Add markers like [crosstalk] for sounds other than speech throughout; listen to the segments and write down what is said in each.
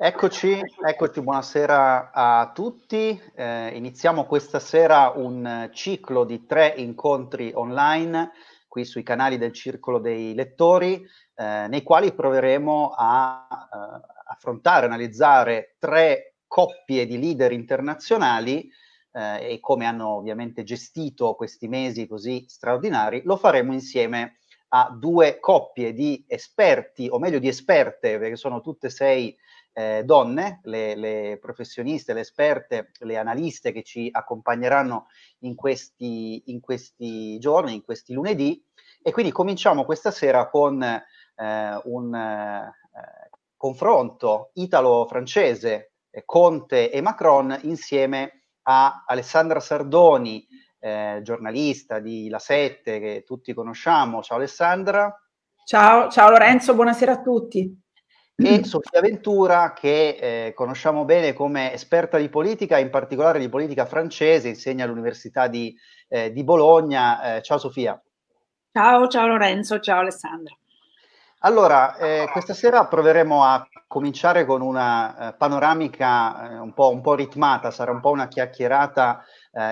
Eccoci, eccoci, buonasera a tutti. Eh, iniziamo questa sera un ciclo di tre incontri online qui sui canali del Circolo dei Lettori, eh, nei quali proveremo a, a eh, affrontare, analizzare tre coppie di leader internazionali eh, e come hanno ovviamente gestito questi mesi così straordinari. Lo faremo insieme a due coppie di esperti, o meglio di esperte, perché sono tutte sei eh, donne, le, le, professioniste, le esperte, le analiste che ci accompagneranno in questi, in questi giorni, in questi lunedì. E quindi cominciamo questa sera con eh, un eh, confronto italo-francese, eh, Conte e Macron, insieme a Alessandra Sardoni, eh, giornalista di La Sette, che tutti conosciamo. Ciao Alessandra. Ciao, ciao Lorenzo, buonasera a tutti e mm. Sofia Ventura che eh, conosciamo bene come esperta di politica, in particolare di politica francese, insegna all'Università di, eh, di Bologna. Eh, ciao Sofia. Ciao, ciao Lorenzo, ciao Alessandra. Allora, eh, questa sera proveremo a cominciare con una eh, panoramica eh, un po', un, po', ritmata, sarà un po' una chiacchierata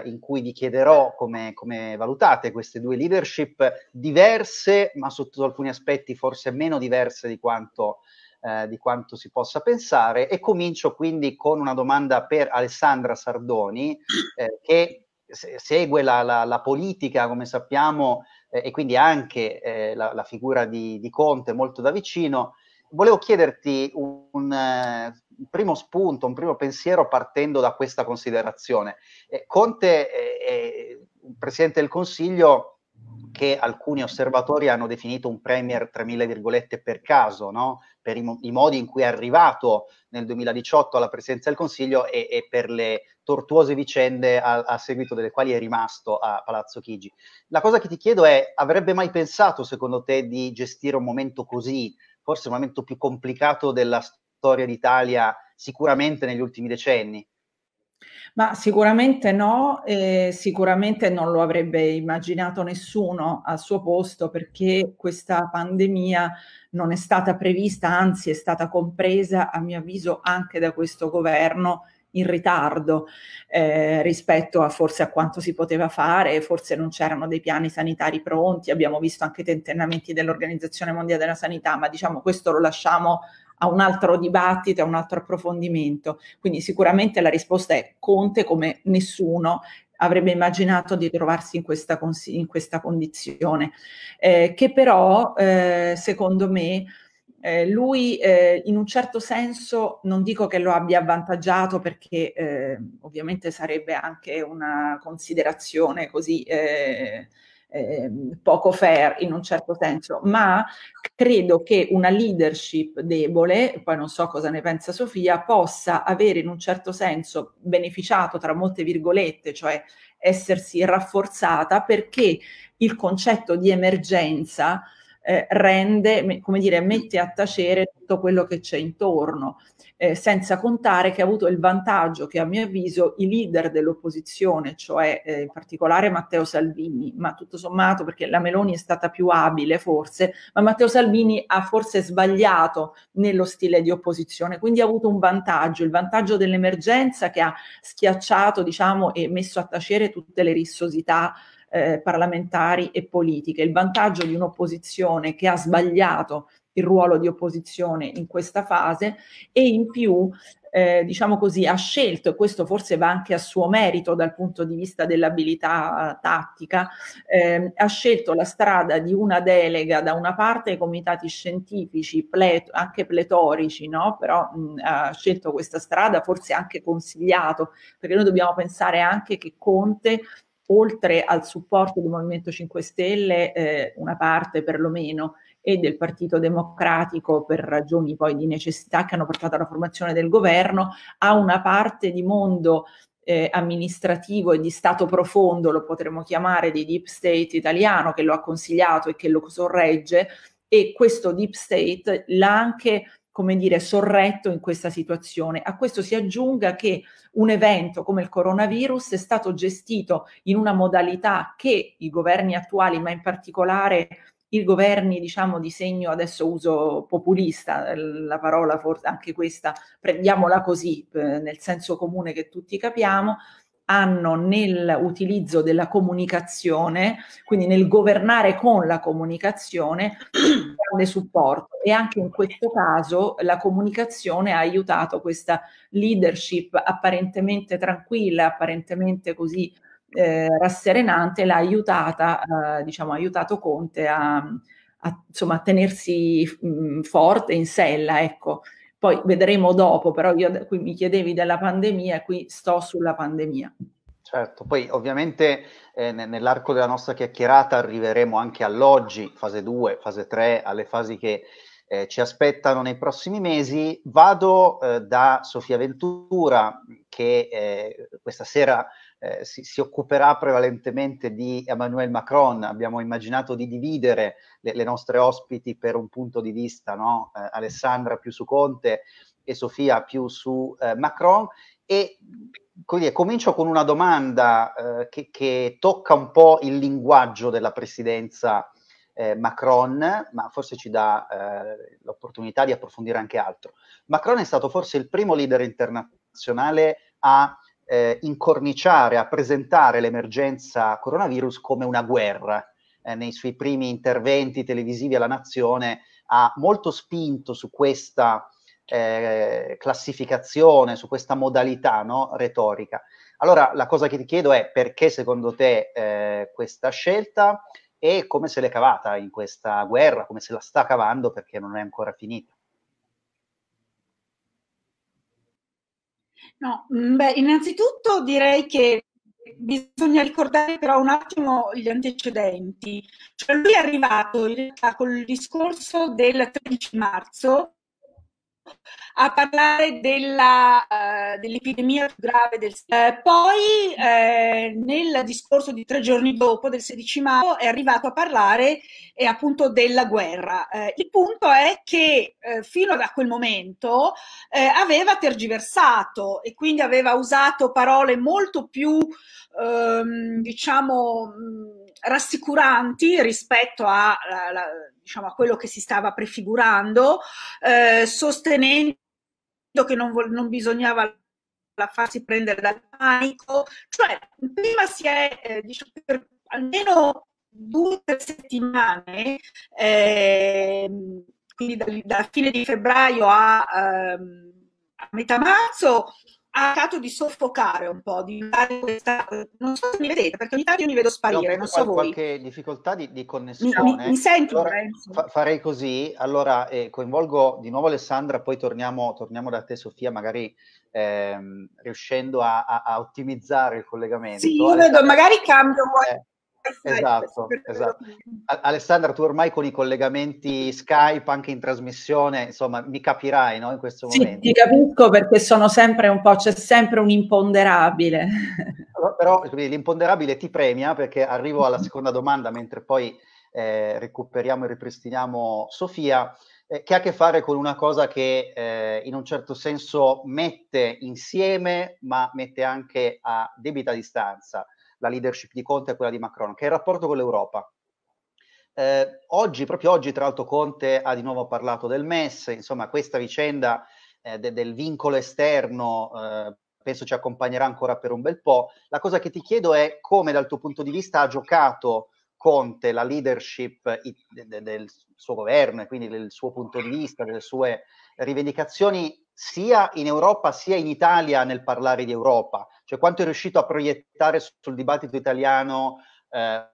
in cui vi chiederò come, come, valutate queste due leadership diverse, ma sotto alcuni aspetti forse meno diverse di quanto eh, di quanto si possa pensare e comincio quindi con una domanda per Alessandra Sardoni eh, che se- segue la, la, la, politica, come sappiamo, eh, e quindi anche eh, la, la, figura di, di, Conte molto da vicino. Volevo chiederti un, eh, un, primo spunto, un primo pensiero partendo da questa considerazione. Eh, Conte, Presidente del Consiglio, che alcuni osservatori hanno definito un premier, tra mille virgolette, per caso, no? per i, mo- i, modi in cui è arrivato nel 2018 alla presidenza del Consiglio e, e per le tortuose vicende a-, a, seguito delle quali è rimasto a Palazzo Chigi. La cosa che ti chiedo è, avrebbe mai pensato, secondo te, di gestire un momento così, forse il momento più complicato della storia d'Italia, sicuramente negli ultimi decenni? Ma sicuramente no, e ehm, sicuramente non lo avrebbe immaginato nessuno al suo posto perché questa pandemia non è stata prevista, anzi è stata compresa a mio avviso anche da questo governo in ritardo eh, rispetto a forse a quanto si poteva fare, forse non c'erano dei piani sanitari pronti, abbiamo visto anche tentennamenti dell'Organizzazione Mondiale della Sanità, ma diciamo questo lo lasciamo a un altro dibattito, a un altro approfondimento. Quindi sicuramente la risposta è Conte come nessuno avrebbe immaginato di trovarsi in questa, in questa condizione, eh, che però eh, secondo me eh, lui eh, in un certo senso non dico che lo abbia avvantaggiato perché eh, ovviamente sarebbe anche una considerazione così eh, eh, poco fair in un certo senso, ma credo che una leadership debole, poi non so cosa ne pensa Sofia, possa avere in un certo senso beneficiato tra molte virgolette, cioè essersi rafforzata perché il concetto di emergenza eh, rende, come dire, mette a tacere tutto quello che c'è intorno, eh, senza contare che ha avuto il vantaggio che a mio avviso i leader dell'opposizione, cioè eh, in particolare Matteo Salvini, ma tutto sommato perché la Meloni è stata più abile forse, ma Matteo Salvini ha forse sbagliato nello stile di opposizione, quindi ha avuto un vantaggio, il vantaggio dell'emergenza che ha schiacciato diciamo, e messo a tacere tutte le rissosità eh, parlamentari e politiche. Il vantaggio di un'opposizione che ha sbagliato il ruolo di opposizione in questa fase e in più eh, diciamo così, ha scelto, e questo forse va anche a suo merito dal punto di vista dell'abilità eh, tattica, eh, ha scelto la strada di una delega da una parte ai comitati scientifici, pleto, anche pletorici, no? però mh, mm, ha scelto questa strada, forse anche consigliato, perché noi dobbiamo pensare anche che Conte oltre al supporto del Movimento 5 Stelle, eh, una parte perlomeno, e del Partito Democratico per ragioni poi di necessità che hanno portato alla formazione del governo, a una parte di mondo eh, amministrativo e di Stato profondo, lo potremmo chiamare, di deep state italiano che lo ha consigliato e che lo sorregge, e questo deep state l'ha anche come dire, sorretto in questa situazione. A questo si aggiunga che un evento come il coronavirus è stato gestito in una modalità che i governi attuali, ma in particolare i governi, diciamo, di segno, adesso uso populista, eh, la parola forse anche questa, prendiamola così, eh, nel senso comune che tutti capiamo, hanno nell'utilizzo della comunicazione, quindi nel governare con la comunicazione, [clears throat] grande supporto e anche in questo caso la comunicazione ha aiutato questa leadership apparentemente tranquilla, apparentemente così eh, rasserenante, l'ha aiutata, eh, diciamo, ha aiutato Conte a, a, insomma, a tenersi mh, mm, forte in sella, ecco. Poi vedremo dopo, però io qui mi chiedevi della pandemia e qui sto sulla pandemia. Certo, poi ovviamente eh, nell'arco della nostra chiacchierata arriveremo anche all'oggi, fase 2, fase 3, alle fasi che eh, ci aspettano nei prossimi mesi. Vado eh, da Sofia Ventura che eh, questa sera eh, si, si, occuperà prevalentemente di Emmanuel Macron. Abbiamo immaginato di dividere le, le nostre ospiti per un punto di vista, no? Eh, Alessandra più su Conte e Sofia più su Macron e quindi, comincio con una domanda eh, che, che, tocca un po' il linguaggio della presidenza eh, Macron, ma forse ci dà eh, l'opportunità di approfondire anche altro. Macron è stato forse il primo leader internazionale a eh, incorniciare, a presentare l'emergenza coronavirus come una guerra. Eh, nei suoi primi interventi televisivi alla nazione ha molto spinto su questa eh, classificazione, su questa modalità no, retorica. Allora la cosa che ti chiedo è perché secondo te eh, questa scelta e come se l'è cavata in questa guerra, come se la sta cavando perché non è ancora finita. No, mm, beh, innanzitutto direi che bisogna ricordare però un attimo gli antecedenti. Cioè lui è arrivato in realtà col discorso del 13 marzo a parlare della, uh, dell'epidemia più grave del eh, poi eh, nel discorso di tre giorni dopo del 16 maggio è arrivato a parlare eh, appunto della guerra eh, il punto è che eh, fino a quel momento eh, aveva tergiversato e quindi aveva usato parole molto più ehm, diciamo mh, mm, rassicuranti rispetto a, la, la, diciamo, a, quello che si stava prefigurando, eh, sostenendo che non, non bisognava la farsi prendere dal panico, cioè prima si è, eh, diciamo, per almeno due o tre settimane, eh, quindi dalla da, fine di febbraio a, ehm, a metà marzo, ha cercato di soffocare un po', di fare questa... Non so se mi vedete, perché ogni tanto io mi vedo sparire, no, non so qual- voi. qualche difficoltà di, di connessione. Mi, mi, mi senti? Allora, fa- farei così, allora eh, coinvolgo di nuovo Alessandra, poi torniamo, torniamo da te Sofia, magari ehm, riuscendo a, a, a, ottimizzare il collegamento. Sì, io vedo, magari cambio... Eh Esatto, esatto. Alessandra, tu ormai con i collegamenti Skype anche in trasmissione, insomma, mi capirai no, in questo sì, momento. Sì, ti capisco perché sono sempre un po', c'è sempre un imponderabile. Però, però l'imponderabile ti premia perché arrivo alla seconda domanda mentre poi eh, recuperiamo e ripristiniamo Sofia, eh, che ha a che fare con una cosa che eh, in un certo senso mette insieme ma mette anche a debita distanza la leadership di Conte e quella di Macron, che è il rapporto con l'Europa. Eh, oggi, proprio oggi, tra l'altro, Conte ha di nuovo parlato del MES, insomma, questa vicenda eh, de- del vincolo esterno eh, penso ci accompagnerà ancora per un bel po'. La cosa che ti chiedo è come, dal tuo punto di vista, ha giocato Conte la leadership i- de- de- del suo governo e quindi del suo punto di vista, delle sue rivendicazioni sia in Europa sia in Italia nel parlare di Europa, cioè quanto è riuscito a proiettare sul dibattito italiano eh,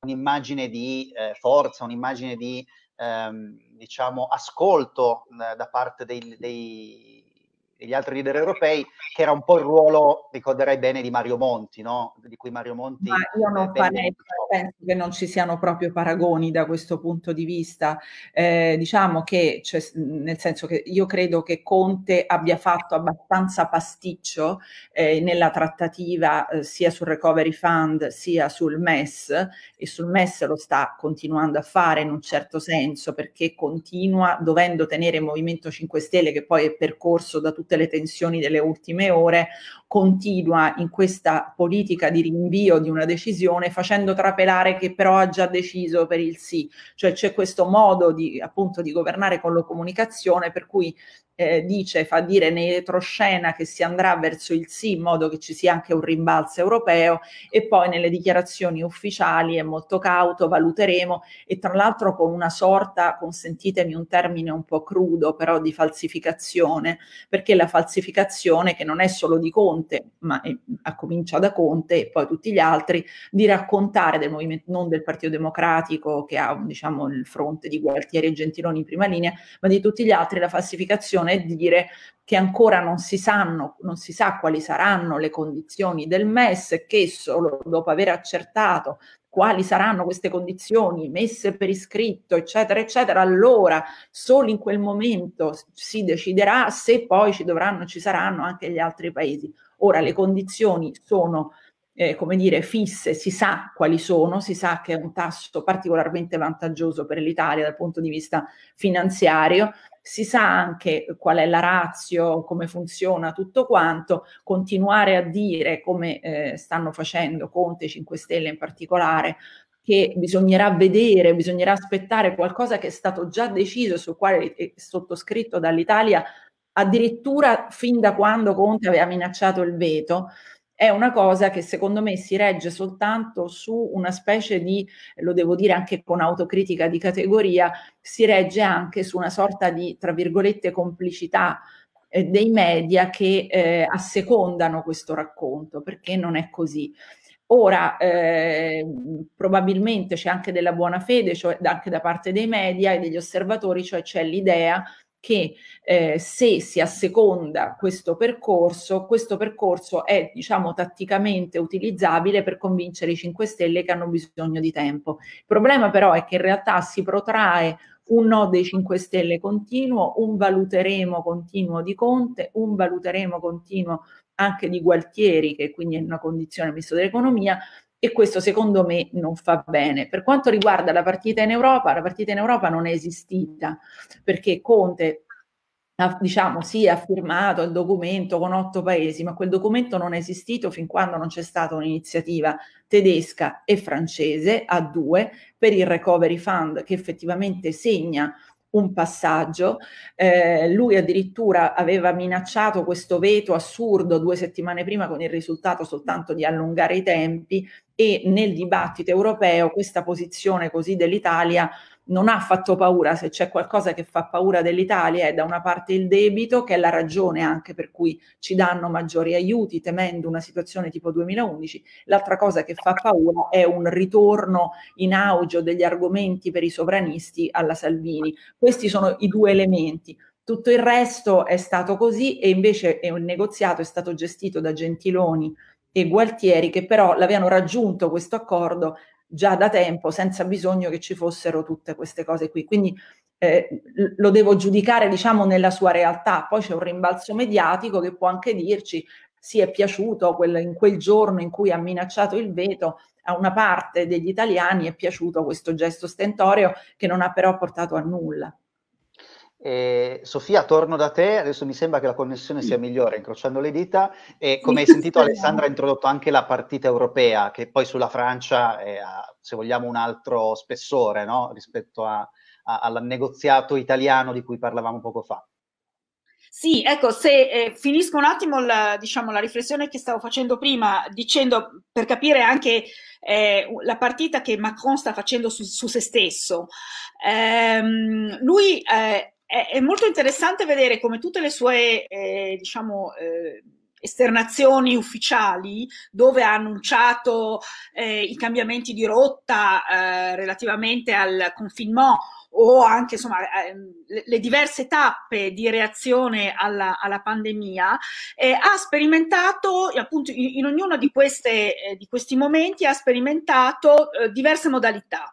un'immagine di eh, forza, un'immagine di ehm, diciamo, ascolto eh, da parte dei, dei, degli altri leader europei, che era un po' il ruolo, ricorderai bene, di Mario Monti, no? di cui Mario Monti... Ma io non farei penso che non ci siano proprio paragoni da questo punto di vista. Eh, diciamo che, cioè, nel senso che io credo che Conte abbia fatto abbastanza pasticcio eh, nella trattativa eh, sia sul Recovery Fund sia sul MES e sul MES lo sta continuando a fare in un certo senso perché continua dovendo tenere il Movimento 5 Stelle che poi è percorso da tutte le tensioni delle ultime ore continua in questa politica di rinvio di una decisione facendo trapelare che però ha già deciso per il sì, cioè c'è questo modo di appunto di governare con la comunicazione per cui eh, dice, fa dire nei retroscena che si andrà verso il sì in modo che ci sia anche un rimbalzo europeo e poi nelle dichiarazioni ufficiali è molto cauto, valuteremo e tra l'altro con una sorta, consentitemi un termine un po' crudo però di falsificazione, perché la falsificazione che non è solo di Conte, ma è, a comincia da Conte e poi tutti gli altri, di raccontare del movimento, non del Partito Democratico che ha diciamo il fronte di Gualtieri e Gentiloni in prima linea, ma di tutti gli altri la falsificazione è dire che ancora non si sanno, non si sa quali saranno le condizioni del MES e che solo dopo aver accertato quali saranno queste condizioni messe per iscritto, eccetera, eccetera, allora solo in quel momento si deciderà se poi ci dovranno, ci saranno anche gli altri paesi. Ora le condizioni sono, eh, come dire, fisse, si sa quali sono, si sa che è un tasso particolarmente vantaggioso per l'Italia dal punto di vista finanziario, si sa anche qual è la razio, come funziona tutto quanto, continuare a dire, come eh, stanno facendo Conte 5 Stelle in particolare, che bisognerà vedere, bisognerà aspettare qualcosa che è stato già deciso e sul quale è sottoscritto dall'Italia addirittura fin da quando Conte aveva minacciato il veto, è una cosa che secondo me si regge soltanto su una specie di, lo devo dire anche con autocritica di categoria, si regge anche su una sorta di, tra virgolette, complicità eh, dei media che eh, assecondano questo racconto, perché non è così. Ora, eh, probabilmente c'è anche della buona fede, cioè anche da parte dei media e degli osservatori, cioè c'è l'idea che eh, se si asseconda questo percorso, questo percorso è diciamo tatticamente utilizzabile per convincere i 5 Stelle che hanno bisogno di tempo. Il problema però è che in realtà si protrae un no dei 5 Stelle continuo, un valuteremo continuo di Conte, un valuteremo continuo anche di Gualtieri, che quindi è una condizione ministro dell'economia, e questo secondo me non fa bene. Per quanto riguarda la partita in Europa, la partita in Europa non è esistita perché Conte ha, diciamo sì ha firmato il documento con otto paesi, ma quel documento non è esistito fin quando non c'è stata un'iniziativa tedesca e francese a due per il recovery fund che effettivamente segna un passaggio. Eh, lui addirittura aveva minacciato questo veto assurdo due settimane prima con il risultato soltanto di allungare i tempi e nel dibattito europeo questa posizione così dell'Italia non ha fatto paura, se c'è qualcosa che fa paura dell'Italia è da una parte il debito, che è la ragione anche per cui ci danno maggiori aiuti temendo una situazione tipo 2011, l'altra cosa che fa paura è un ritorno in auge degli argomenti per i sovranisti alla Salvini. Questi sono i due elementi. Tutto il resto è stato così e invece il negoziato è stato gestito da Gentiloni e Gualtieri che però l'avevano raggiunto questo accordo già da tempo senza bisogno che ci fossero tutte queste cose qui. Quindi eh, lo devo giudicare diciamo nella sua realtà, poi c'è un rimbalzo mediatico che può anche dirci si è piaciuto quel, in quel giorno in cui ha minacciato il veto a una parte degli italiani è piaciuto questo gesto stentoreo che non ha però portato a nulla. Eh, Sofia, torno da te, adesso mi sembra che la connessione sia migliore, incrociando le dita, e come hai sentito Alessandra ha introdotto anche la partita europea, che poi sulla Francia ha, se vogliamo, un altro spessore no? rispetto a, a, al negoziato italiano di cui parlavamo poco fa. Sì, ecco, se eh, finisco un attimo la, diciamo, la, riflessione che stavo facendo prima, dicendo per capire anche eh, la partita che Macron sta facendo su, su se stesso. Ehm, lui eh, è, è, molto interessante vedere come tutte le sue, eh, diciamo, eh, esternazioni ufficiali dove ha annunciato eh, i cambiamenti di rotta eh, relativamente al confinement o anche insomma ehm, le diverse tappe di reazione alla, alla pandemia, eh, ha sperimentato appunto in, in ognuno di, queste, eh, di questi momenti ha sperimentato eh, diverse modalità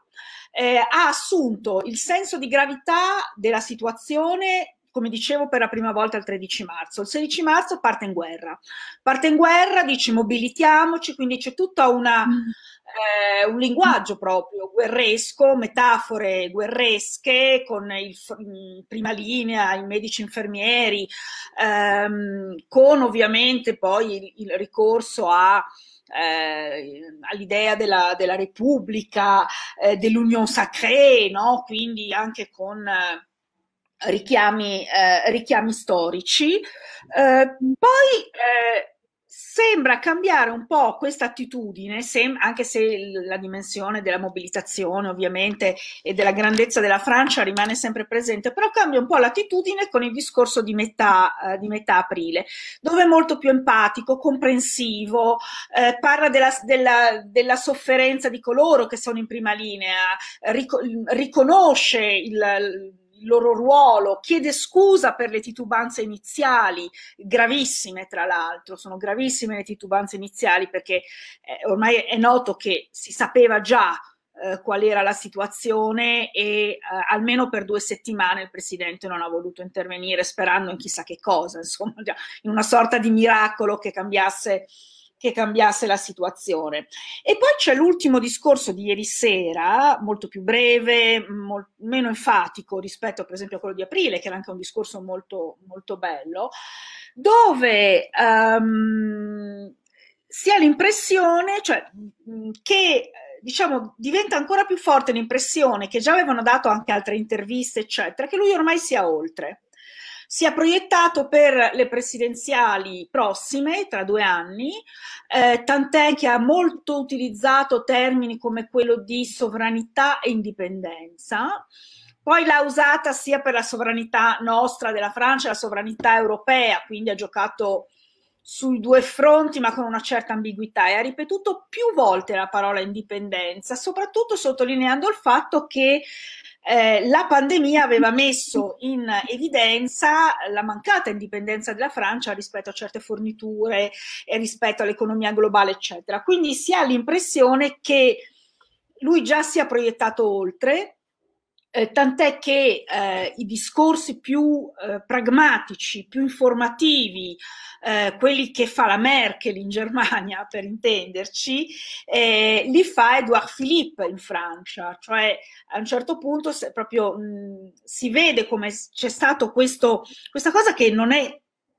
eh, ha assunto il senso di gravità della situazione come dicevo, per la prima volta il 13 marzo. Il 16 marzo parte in guerra. Parte in guerra, dice mobilitiamoci, quindi c'è tutto mm. eh, un linguaggio mm. proprio guerresco, metafore guerresche, con il, prima linea, i medici infermieri, ehm, con ovviamente poi il, il ricorso a eh, all'idea della, della Repubblica, eh, dell'Union Sacrée, no? quindi anche con eh, richiami, eh, richiami storici. Eh, poi sembra cambiare un po' questa attitudine, sem- anche se la dimensione della mobilitazione ovviamente e della grandezza della Francia rimane sempre presente, però cambia un po' l'attitudine con il discorso di metà, eh, di metà aprile, dove è molto più empatico, comprensivo, eh, parla della, della, della, sofferenza di coloro che sono in prima linea, ric- riconosce il il loro ruolo, chiede scusa per le titubanze iniziali, gravissime tra l'altro, sono gravissime le titubanze iniziali perché eh, ormai è noto che si sapeva già eh, qual era la situazione e eh, almeno per due settimane il presidente non ha voluto intervenire sperando in chissà che cosa, insomma, in una sorta di miracolo che cambiasse che cambiasse la situazione. E poi c'è l'ultimo discorso di ieri sera, molto più breve, mol- meno enfatico rispetto per esempio a quello di aprile, che era anche un discorso molto, molto bello, dove um, si ha l'impressione cioè, che diciamo, diventa ancora più forte l'impressione che già avevano dato anche altre interviste, eccetera, che lui ormai sia oltre si è proiettato per le presidenziali prossime, tra due anni, eh, tant'è che ha molto utilizzato termini come quello di sovranità e indipendenza poi l'ha usata sia per la sovranità nostra della Francia, la sovranità europea, quindi ha giocato sui due fronti ma con una certa ambiguità e ha ripetuto più volte la parola indipendenza, soprattutto sottolineando il fatto che eh, la pandemia aveva messo in evidenza la mancata indipendenza della Francia rispetto a certe forniture e rispetto all'economia globale, eccetera. Quindi si ha l'impressione che lui già sia proiettato oltre, eh, tant'è che eh, i discorsi più eh, pragmatici, più informativi, eh, quelli che fa la Merkel in Germania, per intenderci, eh, li fa Edouard Philippe in Francia, cioè a un certo punto proprio mh, si vede come c'è stato questo, questa cosa che non è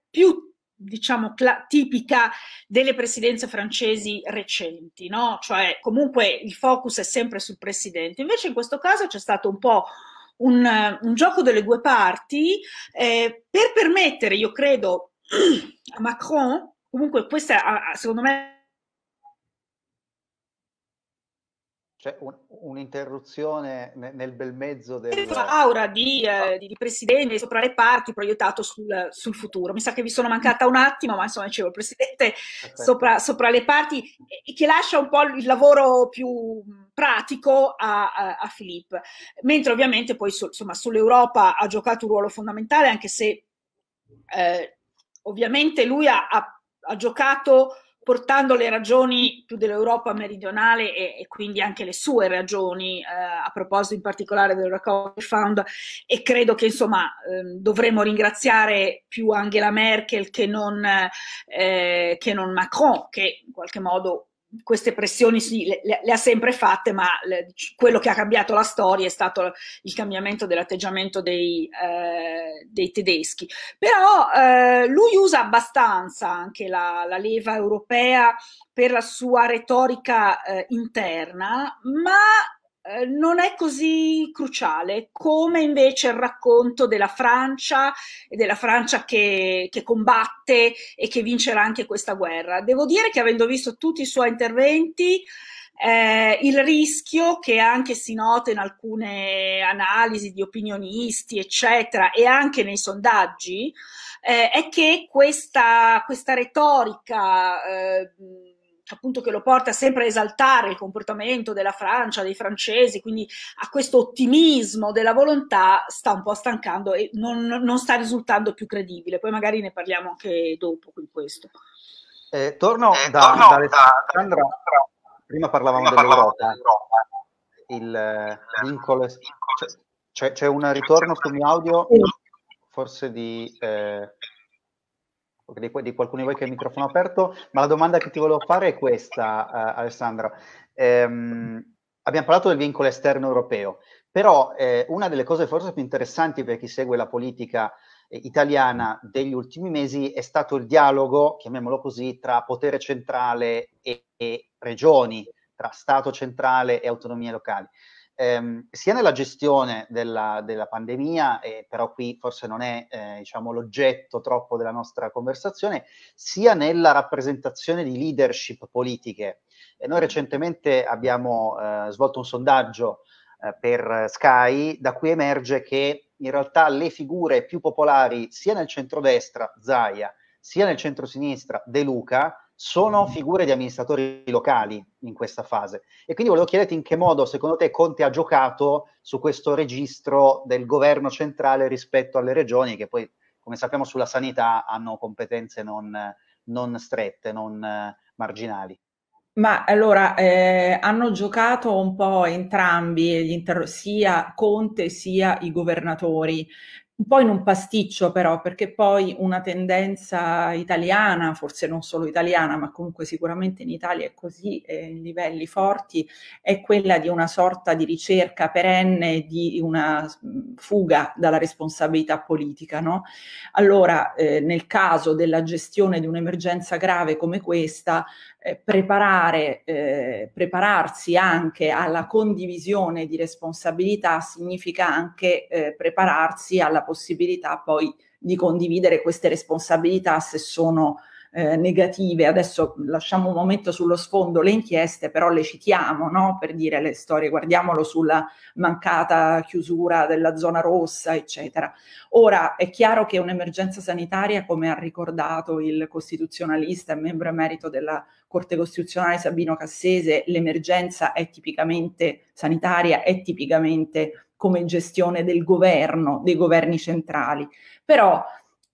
più diciamo, cla- tipica delle presidenze francesi recenti, no? Cioè, comunque il focus è sempre sul presidente. Invece in questo caso c'è stato un po' un, un gioco delle due parti eh, per permettere, io credo, [clears throat] a Macron, comunque questa secondo me c'è cioè, un, un'interruzione nel, nel bel mezzo del... Aura di, eh, di, presidente sopra le parti proiettato sul, sul, futuro. Mi sa che vi sono mancata un attimo, ma insomma dicevo, il presidente sopra, sopra, le parti e che lascia un po' il lavoro più pratico a, a, a Filippo. Mentre ovviamente poi su, insomma, sull'Europa ha giocato un ruolo fondamentale, anche se eh, ovviamente lui ha, ha, ha giocato portando le ragioni più dell'Europa meridionale e, e quindi anche le sue ragioni eh, a proposito in particolare del Recovery Fund e credo che insomma eh, dovremmo ringraziare più Angela Merkel che non, eh, che non Macron che in qualche modo queste pressioni sì, le, le, ha sempre fatte, ma le, quello che ha cambiato la storia è stato il cambiamento dell'atteggiamento dei, eh, dei tedeschi. Però eh, lui usa abbastanza anche la, la, leva europea per la sua retorica eh, interna, ma Ehm, non è così cruciale come invece il racconto della Francia e della Francia che, che combatte e che vincerà anche questa guerra. Devo dire che avendo visto tutti i suoi interventi, eh, il rischio che anche si nota in alcune analisi di opinionisti, eccetera, e anche nei sondaggi, eh, è che questa, questa retorica eh, appunto che lo porta sempre a esaltare il comportamento della Francia, dei francesi, quindi a questo ottimismo della volontà sta un po' stancando e non, non sta risultando più credibile. Poi magari ne parliamo anche dopo di questo. Eh, torno eh, da, eh, no, da Alessandra, prima parlavamo prima dell'Europa, il eh, vincolo, c'è, c'è un ritorno sul mio audio, forse di... Eh, di, di qualcuno di voi ecco, che ha il microfono aperto, ma la domanda che ti volevo fare è questa, eh, Alessandra. Ehm, abbiamo parlato del vincolo esterno europeo, però eh, una delle cose forse più interessanti per chi segue la politica eh, italiana degli ultimi mesi è stato il dialogo, chiamiamolo così, tra potere centrale e, e regioni, tra Stato centrale e autonomie locali ehm, sia nella gestione della, della pandemia, e però qui forse non è eh, diciamo, l'oggetto troppo della nostra conversazione, sia nella rappresentazione di leadership politiche. E noi recentemente abbiamo eh, svolto un sondaggio eh, per Sky, da cui emerge che in realtà le figure più popolari sia nel centrodestra, Zaia, sia nel centro-sinistra, De Luca, sono figure di amministratori locali in questa fase. E quindi volevo chiederti in che modo, secondo te, Conte ha giocato su questo registro del governo centrale rispetto alle regioni, che poi, come sappiamo, sulla sanità hanno competenze non, non strette, non eh, marginali. Ma allora eh, hanno giocato un po' entrambi, inter- sia Conte sia i governatori, un po' in un pasticcio però, perché poi una tendenza italiana, forse non solo italiana, ma comunque sicuramente in Italia è così, eh, in livelli forti, è quella di una sorta di ricerca perenne, di una fuga dalla responsabilità politica. No? Allora, eh, nel caso della gestione di un'emergenza grave come questa, eh, preparare, eh, prepararsi anche alla condivisione di responsabilità significa anche eh, prepararsi alla possibilità poi di condividere queste responsabilità se sono eh, negative. Adesso lasciamo un momento sullo sfondo le inchieste, però le citiamo no? per dire le storie, guardiamolo sulla mancata chiusura della zona rossa, eccetera. Ora è chiaro che un'emergenza sanitaria, come ha ricordato il costituzionalista e membro emerito della Corte Costituzionale Sabino Cassese, l'emergenza è tipicamente sanitaria, è tipicamente come gestione del governo, dei governi centrali. Però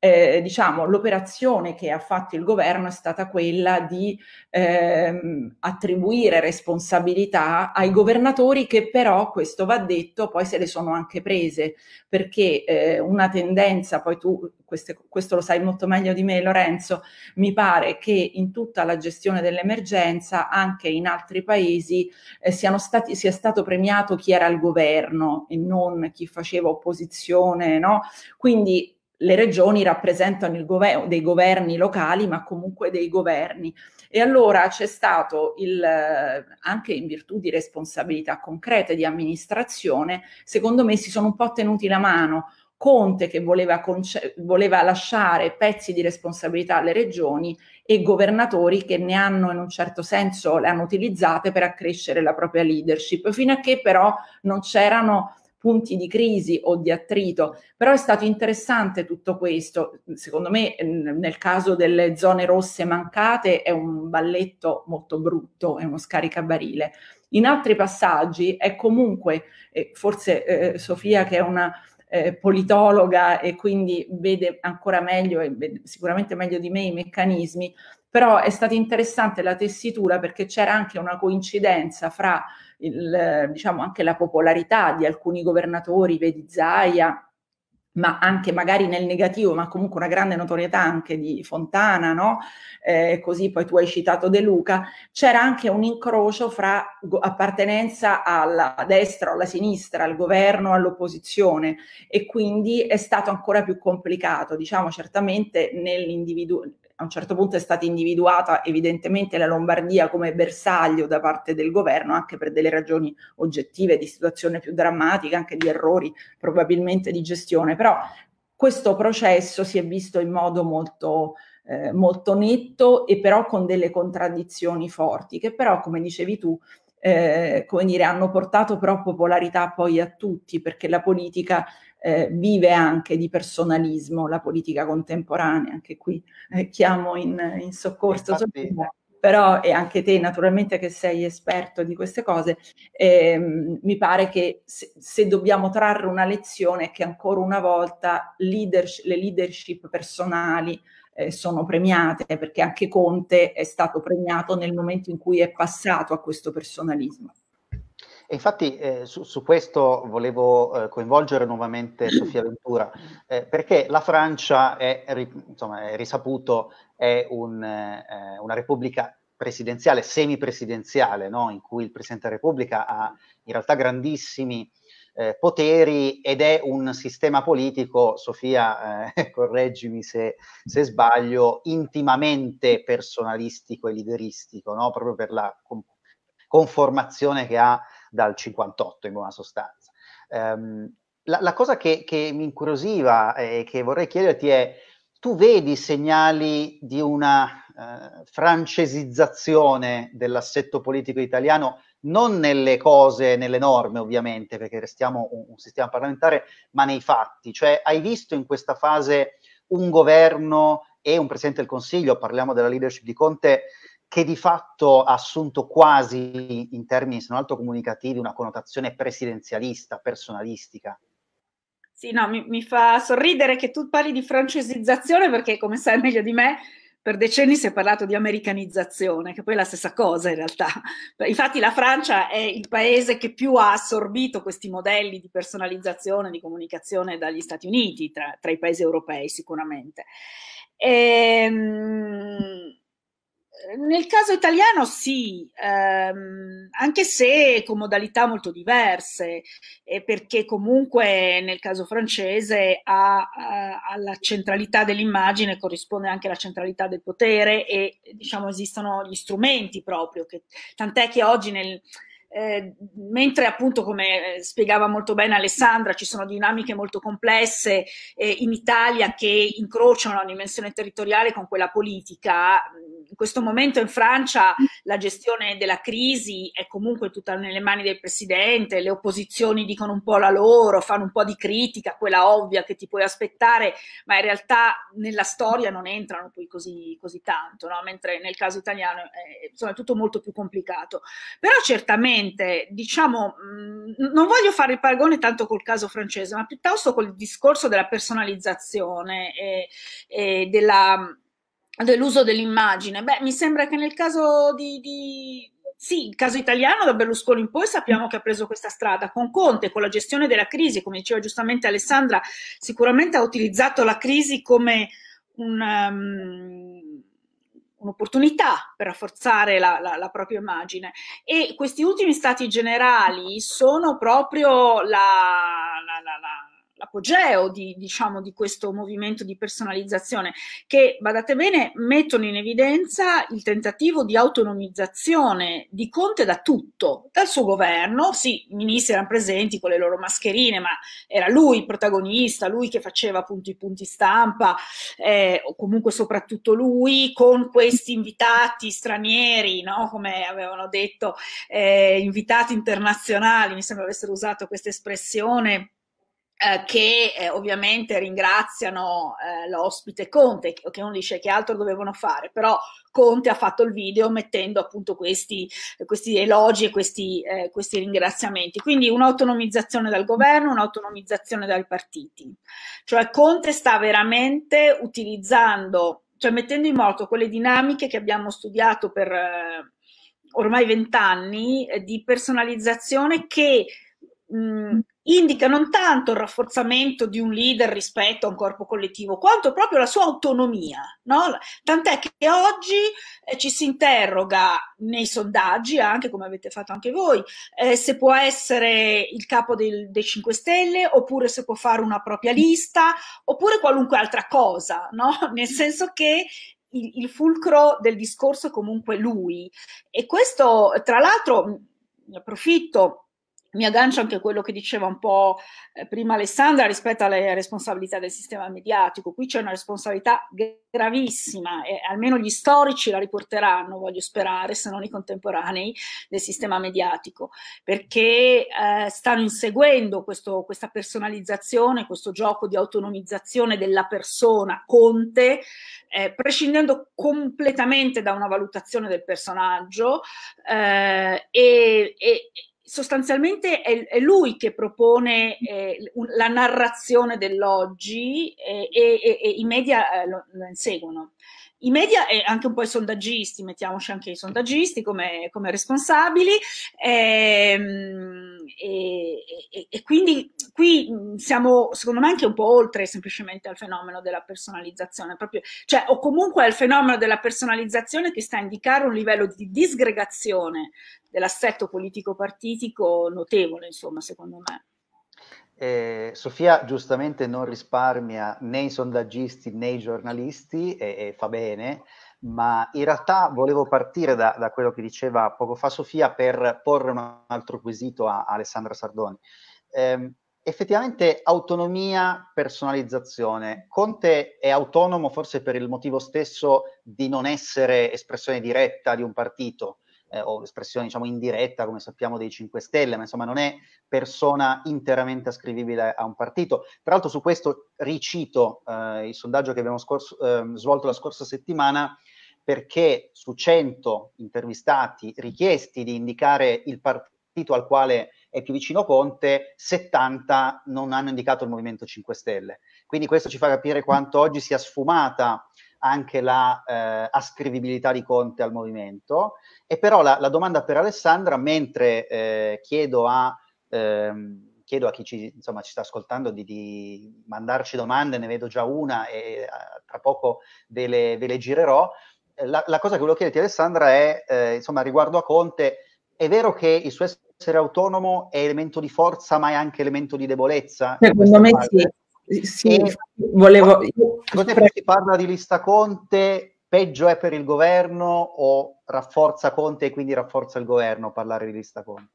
eh, diciamo, l'operazione che ha fatto il governo è stata quella di ehm, attribuire responsabilità ai governatori che però, questo va detto, poi se le sono anche prese, perché eh, una tendenza, poi tu queste, questo lo sai molto meglio di me Lorenzo, mi pare che in tutta la gestione dell'emergenza, anche in altri paesi, eh, stati, sia stato premiato chi era al governo e non chi faceva opposizione, no? Quindi le regioni rappresentano il governo, dei governi locali, ma comunque dei governi. E allora c'è stato, il, anche in virtù di responsabilità concrete di amministrazione, secondo me si sono un po' tenuti la mano. Conte che voleva, conce- voleva lasciare pezzi di responsabilità alle regioni e governatori che ne hanno in un certo senso, le hanno utilizzate per accrescere la propria leadership, fino a che però non c'erano punti di crisi o di attrito, però è stato interessante tutto questo. Secondo me nel caso delle zone rosse mancate è un balletto molto brutto, è uno scaricabarile. In altri passaggi è comunque, eh, forse eh, Sofia che è una eh, politologa e quindi vede ancora meglio e sicuramente meglio di me i meccanismi, però è stata interessante la tessitura perché c'era anche una coincidenza fra il, diciamo, anche la popolarità di alcuni governatori, vedi Zaia, ma anche magari nel negativo, ma comunque una grande notorietà anche di Fontana, no? Eh, così poi tu hai citato De Luca, c'era anche un incrocio fra appartenenza alla destra o alla sinistra, al governo, all'opposizione e quindi è stato ancora più complicato, diciamo certamente nell'individuo a un certo punto è stata individuata evidentemente la Lombardia come bersaglio da parte del governo, anche per delle ragioni oggettive di situazione più drammatica, anche di errori probabilmente di gestione, però questo processo si è visto in modo molto... Eh, molto netto e però con delle contraddizioni forti che però come dicevi tu eh, come dire, hanno portato però popolarità poi a tutti, perché la politica eh, vive anche di personalismo la politica contemporanea, anche qui eh, chiamo in, in soccorso. Infatti, però e anche te naturalmente che sei esperto di queste cose, ehm, mi pare che se, se, dobbiamo trarre una lezione è che ancora una volta leadership, le leadership personali eh, sono premiate, eh, perché anche Conte è stato premiato nel momento in cui è passato a questo personalismo. E infatti eh, su, su, questo volevo eh, coinvolgere nuovamente Sofia Ventura, eh, perché la Francia è, insomma, è risaputo, è un, eh, una repubblica presidenziale, semipresidenziale, no? in cui il Presidente della Repubblica ha in realtà grandissimi eh, poteri ed è un sistema politico, Sofia, eh, [laughs] correggimi se, se, sbaglio, intimamente personalistico e lideristico, no? proprio per la conformazione che ha dal 58 in buona sostanza. Um, la, la, cosa che, che, mi incuriosiva e che vorrei chiederti è, tu vedi segnali di una eh, francesizzazione dell'assetto politico italiano, non nelle cose, nelle norme ovviamente, perché restiamo un, un sistema parlamentare, ma nei fatti. Cioè, hai visto in questa fase un governo e un Presidente del Consiglio, parliamo della leadership di Conte, che di fatto ha assunto quasi, in termini se non altro comunicativi, una connotazione presidenzialista, personalistica. Sì, no, mi, mi fa sorridere che tu parli di francesizzazione perché, come sai meglio di me, per decenni si è parlato di americanizzazione, che poi è la stessa cosa in realtà. Infatti la Francia è il paese che più ha assorbito questi modelli di personalizzazione, di comunicazione dagli Stati Uniti, tra, tra i paesi europei sicuramente. E, ehm, nel caso italiano sì, ehm, anche se con modalità molto diverse, eh, perché comunque nel caso francese a, a, eh, alla centralità dell'immagine corrisponde anche la centralità del potere e diciamo esistono gli strumenti proprio, che, tant'è che oggi nel, eh, mentre appunto come eh, spiegava molto bene Alessandra ci sono dinamiche molto complesse eh, in Italia che incrociano la dimensione territoriale con quella politica, in questo momento in Francia la gestione della crisi è comunque tutta nelle mani del presidente, le opposizioni dicono un po' la loro, fanno un po' di critica, quella ovvia che ti puoi aspettare, ma in realtà nella storia non entrano poi così, così tanto, no? mentre nel caso italiano è, insomma, è tutto molto più complicato. Però certamente, diciamo, mm, non voglio fare il paragone tanto col caso francese, ma piuttosto col discorso della personalizzazione e, e della dell'uso dell'immagine. Beh, mi sembra che nel caso di, di, Sì, il caso italiano da Berlusconi in poi sappiamo che ha preso questa strada con Conte, con la gestione della crisi, come diceva giustamente Alessandra, sicuramente ha utilizzato la crisi come un, um, un'opportunità per rafforzare la, la, la, propria immagine e questi ultimi stati generali sono proprio la, la apogeo di, diciamo, di questo movimento di personalizzazione che, badate bene, mettono in evidenza il tentativo di autonomizzazione di Conte da tutto, dal suo governo, sì, i ministri erano presenti con le loro mascherine, ma era lui il protagonista, lui che faceva appunto i punti stampa, eh, o comunque soprattutto lui, con questi invitati stranieri, no? come avevano detto, eh, invitati internazionali, mi sembra avessero usato questa espressione eh, che eh, ovviamente ringraziano eh, l'ospite Conte, che, che uno dice che altro dovevano fare, però Conte ha fatto il video mettendo appunto questi, questi elogi e questi, eh, questi ringraziamenti. Quindi un'autonomizzazione dal governo, un'autonomizzazione dai partiti. Cioè Conte sta veramente utilizzando, cioè mettendo in moto quelle dinamiche che abbiamo studiato per eh, ormai vent'anni di personalizzazione che mh, indica non tanto il rafforzamento di un leader rispetto a un corpo collettivo, quanto proprio la sua autonomia. No? Tant'è che oggi eh, ci si interroga nei sondaggi, anche come avete fatto anche voi, eh, se può essere il capo del, dei 5 Stelle, oppure se può fare una propria lista, oppure qualunque altra cosa, no? [laughs] nel senso che il, il fulcro del discorso è comunque lui. E questo, tra l'altro, mi approfitto mi aggancio anche a quello che diceva un po' eh, prima Alessandra rispetto alle responsabilità del sistema mediatico. Qui c'è una responsabilità gravissima e almeno gli storici la riporteranno, voglio sperare, se non i contemporanei del sistema mediatico, perché eh, stanno inseguendo questo, questa personalizzazione, questo gioco di autonomizzazione della persona Conte, eh, prescindendo completamente da una valutazione del personaggio eh, e, e sostanzialmente è, è, lui che propone eh, la narrazione dell'oggi eh, e, e, e i media eh, lo, lo inseguono i media e anche un po' i sondaggisti, mettiamoci anche i sondaggisti come, come responsabili. Ehm, e, e, e, quindi qui siamo, secondo me, anche un po' oltre semplicemente al fenomeno della personalizzazione, proprio, cioè, o comunque al fenomeno della personalizzazione che sta a indicare un livello di disgregazione dell'assetto politico-partitico notevole, insomma, secondo me. Eh, Sofia giustamente non risparmia né i sondaggisti né i giornalisti e, e fa bene, ma in realtà volevo partire da, da, quello che diceva poco fa Sofia per porre un altro quesito a, a Alessandra Sardoni. Eh, effettivamente autonomia, personalizzazione. Conte è autonomo forse per il motivo stesso di non essere espressione diretta di un partito eh, o espressione diciamo indiretta, come sappiamo, dei 5 Stelle, ma insomma non è persona interamente ascrivibile a un partito. Tra l'altro su questo ricito eh, il sondaggio che abbiamo scorso, eh, svolto la scorsa settimana perché su 100 intervistati richiesti di indicare il partito al quale è più vicino Conte, 70 non hanno indicato il Movimento 5 Stelle. Quindi questo ci fa capire quanto oggi sia sfumata anche la eh, ascrivibilità di Conte al movimento. E però la, la domanda per Alessandra, mentre eh, chiedo, a, ehm, chiedo, a, chi ci, insomma, ci sta ascoltando di, di, mandarci domande, ne vedo già una e a, eh, tra poco ve le, ve le girerò, eh, la, la, cosa che volevo chiederti Alessandra è, eh, insomma, riguardo a Conte, è vero che il suo essere autonomo è elemento di forza ma è anche elemento di debolezza? Secondo me parte? sì, eh, sì, e volevo... Secondo si parla di lista Conte, peggio è per il governo o rafforza Conte e quindi rafforza il governo parlare di lista Conte?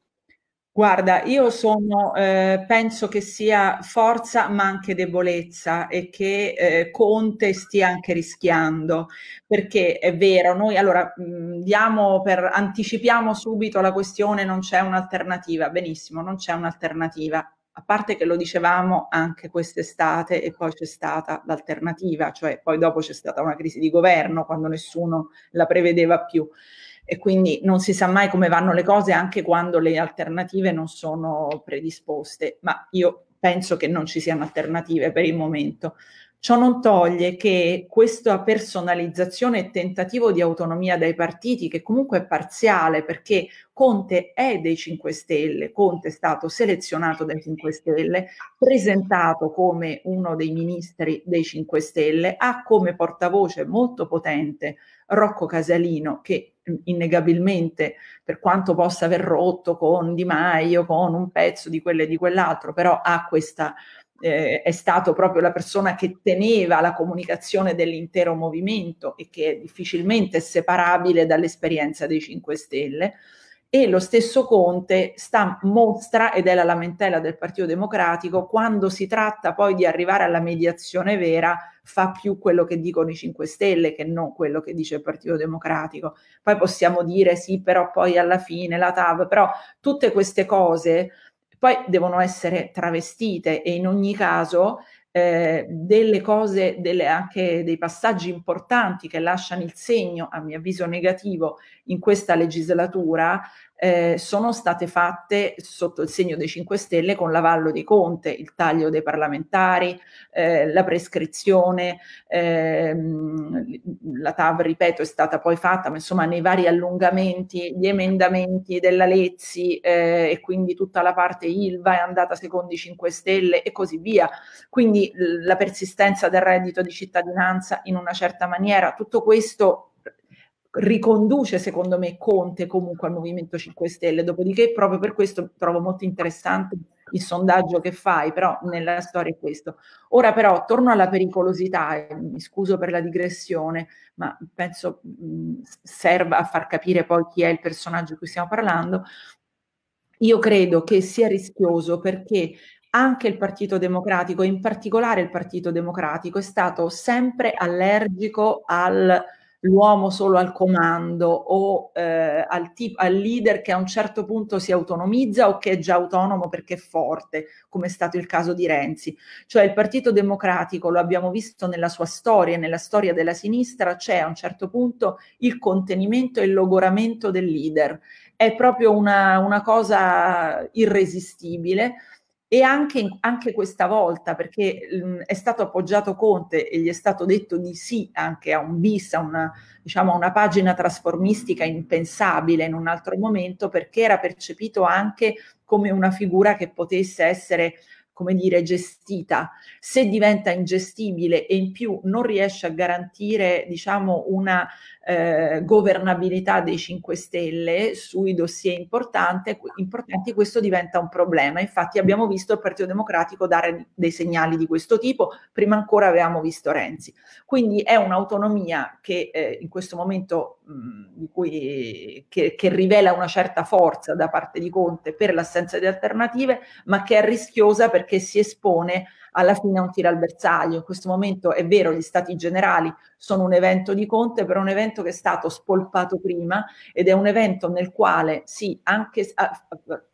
Guarda, io sono, eh, penso che sia forza ma anche debolezza e che eh, Conte stia anche rischiando, perché è vero, noi allora mh, mm, per, anticipiamo subito la questione non c'è un'alternativa, benissimo, non c'è un'alternativa, a parte che lo dicevamo anche quest'estate e poi c'è stata l'alternativa, cioè poi dopo c'è stata una crisi di governo quando nessuno la prevedeva più e quindi non si sa mai come vanno le cose anche quando le alternative non sono predisposte, ma io penso che non ci siano alternative per il momento. Ciò non toglie che questa personalizzazione e tentativo di autonomia dai partiti, che comunque è parziale perché Conte è dei 5 Stelle, Conte è stato selezionato dai 5 Stelle, presentato come uno dei ministri dei 5 Stelle, ha come portavoce molto potente Rocco Casalino che mm, innegabilmente per quanto possa aver rotto con Di Maio, con un pezzo di quello e di quell'altro, però ha questa eh, è stato proprio la persona che teneva la comunicazione dell'intero movimento e che è difficilmente separabile dall'esperienza dei 5 Stelle. E lo stesso Conte sta, mostra, ed è la lamentela del Partito Democratico, quando si tratta poi di arrivare alla mediazione vera, fa più quello che dicono i 5 Stelle che non quello che dice il Partito Democratico. Poi possiamo dire sì, però poi alla fine la TAV, però tutte queste cose poi devono essere travestite e in ogni caso eh, delle cose, delle, anche dei passaggi importanti che lasciano il segno, a mio avviso negativo, in questa legislatura, eh, sono state fatte sotto il segno dei 5 Stelle con l'avallo di Conte, il taglio dei parlamentari, eh, la prescrizione, ehm, la TAV, ripeto, è stata poi fatta, ma insomma nei vari allungamenti, gli emendamenti della Lezzi eh, e quindi tutta la parte ILVA è andata secondo i 5 Stelle e così via. Quindi la persistenza del reddito di cittadinanza in una certa maniera, tutto questo riconduce secondo me Conte comunque al Movimento 5 Stelle, dopodiché proprio per questo trovo molto interessante il sondaggio che fai, però nella storia è questo. Ora però torno alla pericolosità, e mi scuso per la digressione, ma penso serva a far capire poi chi è il personaggio di cui stiamo parlando. Io credo che sia rischioso perché anche il Partito Democratico, in particolare il Partito Democratico, è stato sempre allergico al l'uomo solo al comando o eh, al, tip- al leader che a un certo punto si autonomizza o che è già autonomo perché è forte, come è stato il caso di Renzi. Cioè il Partito Democratico, lo abbiamo visto nella sua storia e nella storia della sinistra, c'è a un certo punto il contenimento e il logoramento del leader. È proprio una, una cosa irresistibile e anche, anche questa volta, perché mh, mm, è stato appoggiato Conte e gli è stato detto di sì anche a un bis, a una, diciamo, a una pagina trasformistica impensabile in un altro momento, perché era percepito anche come una figura che potesse essere come dire, gestita. Se diventa ingestibile e in più non riesce a garantire, diciamo, una eh, governabilità dei 5 Stelle sui dossier importanti, questo diventa un problema. Infatti abbiamo visto il Partito Democratico dare dei segnali di questo tipo, prima ancora avevamo visto Renzi. Quindi è un'autonomia che eh, in questo momento mh, cui, che, che rivela una certa forza da parte di Conte per l'assenza di alternative, ma che è rischiosa perché si espone alla fine è un tiro al bersaglio. In questo momento è vero, gli stati generali sono un evento di Conte, però un evento che è stato spolpato prima ed è un evento nel quale sì, anche a,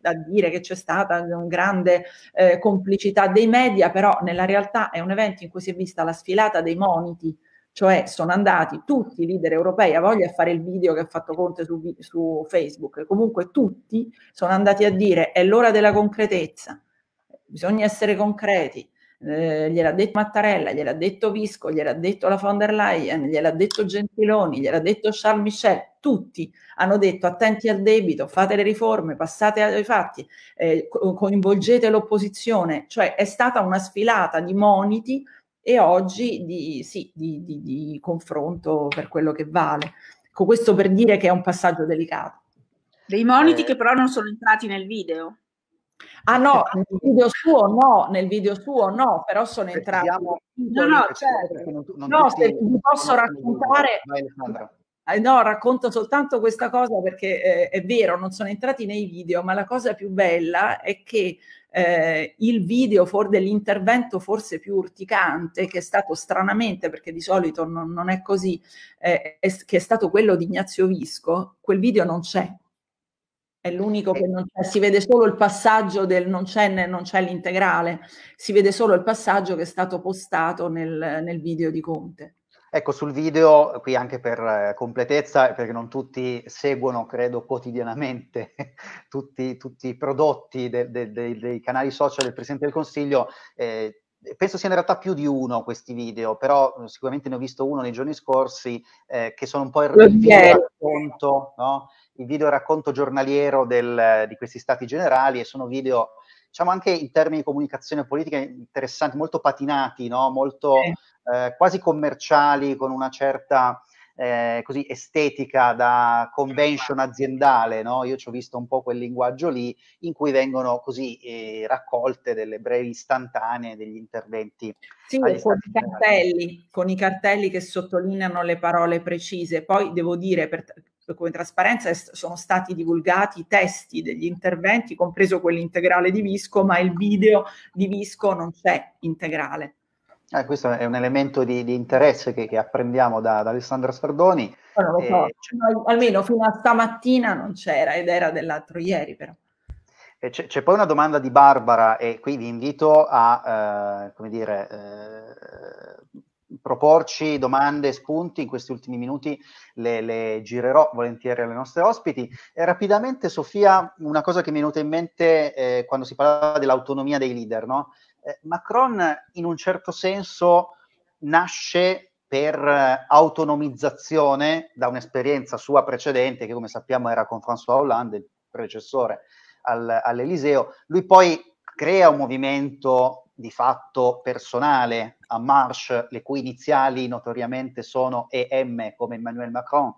a dire che c'è stata una grande eh, complicità dei media, però nella realtà è un evento in cui si è vista la sfilata dei moniti cioè sono andati tutti i leader europei a voglia a fare il video che ha fatto Conte su, su Facebook, comunque tutti sono andati a dire è l'ora della concretezza, bisogna essere concreti, eh, gliel'ha detto Mattarella, gliel'ha detto Visco, gliel'ha detto la von der Leyen, gliel'ha detto Gentiloni, gliel'ha detto Charles Michel, tutti hanno detto attenti al debito, fate le riforme, passate ai fatti, eh, coinvolgete l'opposizione, cioè è stata una sfilata di moniti e oggi di, sì, di, di, di confronto per quello che vale. Ecco, questo per dire che è un passaggio delicato. Dei moniti eh, che però non sono entrati nel video. Ah no, cioè, nel video suo no, nel video suo no, però sono entrato. No, no, certo. Non, non no, se vi posso raccontare... Eh, no, racconto soltanto questa cosa perché eh, è vero, non sono entrati nei video, ma la cosa più bella è che eh, il video for dell'intervento forse più urticante, che è stato stranamente, perché di solito non, non è così, eh, è, che è stato quello di Ignazio Visco, quel video non c'è è l'unico che non c'è, si vede solo il passaggio del non c'è, non c'è l'integrale, si vede solo il passaggio che è stato postato nel, nel video di Conte. Ecco, sul video, qui anche per eh, completezza, perché non tutti seguono, credo, quotidianamente [laughs] tutti, tutti, i prodotti de, de, de, dei canali social del Presidente del Consiglio, eh, penso sia in realtà più di uno questi video, però eh, sicuramente ne ho visto uno nei giorni scorsi eh, che sono un po' il, il video racconto, no? il video racconto giornaliero del, di questi stati generali e sono video, diciamo anche in termini di comunicazione politica interessanti, molto patinati, no? molto eh. Eh, quasi commerciali, con una certa eh, così estetica da convention aziendale, no? io ci ho visto un po' quel linguaggio lì, in cui vengono così eh, raccolte delle brevi istantanee degli interventi. Sì, con i, cartelli, con i cartelli che sottolineano le parole precise. Poi devo dire, per, come trasparenza sono stati divulgati i testi degli interventi, compreso quell'integrale di Visco, ma il video di Visco non c'è integrale. Eh, questo è un elemento di, di interesse che, che apprendiamo da, da, Alessandra Sardoni. No, eh, no, cioè, no, almeno fino a stamattina non c'era ed era dell'altro ieri però. Eh, c'è, c'è, poi una domanda di Barbara e qui vi invito a, eh, come dire, eh, proporci domande, spunti, in questi ultimi minuti le, le, girerò volentieri alle nostre ospiti. E rapidamente, Sofia, una cosa che mi è venuta in mente eh, quando si parlava dell'autonomia dei leader, no? eh, Macron in un certo senso nasce per eh, autonomizzazione da un'esperienza sua precedente, che come sappiamo era con François Hollande, il predecessore al, all'Eliseo. Lui poi crea un movimento di fatto personale a Marche, le cui iniziali notoriamente sono EM come Emmanuel Macron,